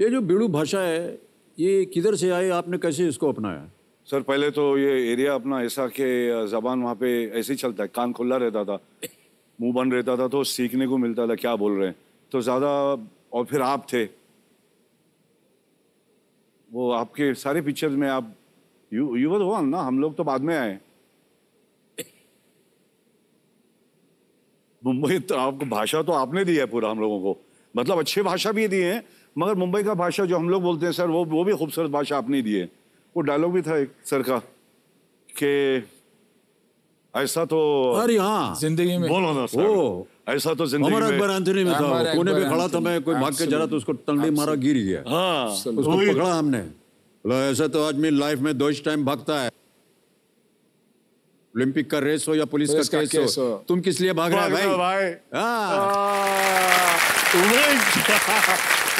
ये जो बीड़ू भाषा है ये किधर से आई आपने कैसे इसको अपनाया सर पहले तो ये एरिया अपना ऐसा कि जबान वहाँ पे ऐसे ही चलता है कान खुला रहता था मुंह बंद रहता था तो सीखने को मिलता था क्या बोल रहे हैं तो ज़्यादा और फिर आप थे वो आपके सारे पिक्चर्स में आप यू यू ना हम लोग तो बाद में आए मुंबई तो आपको भाषा तो आपने दी है पूरा हम लोगों को मतलब अच्छी भाषा भी दी है मगर मुंबई का भाषा जो हम लोग बोलते हैं सर वो वो भी खूबसूरत भाषा आपने दी है वो डायलॉग भी था एक सर का कि ऐसा तो अरे हाँ जिंदगी में बोलो ना सर ऐसा तो जिंदगी में अकबर आंथनी में था कोने पे खड़ा था मैं कोई भाग के जा रहा तो उसको टंगड़ी मारा गिर गया हाँ उसको पकड़ा हमने ऐसा तो आदमी लाइफ में दो टाइम भागता है ओलंपिक का रेस हो या पुलिस का, का केस, हो, तुम किस लिए भाग रहे हो भाई, भाई। हाँ। हाँ।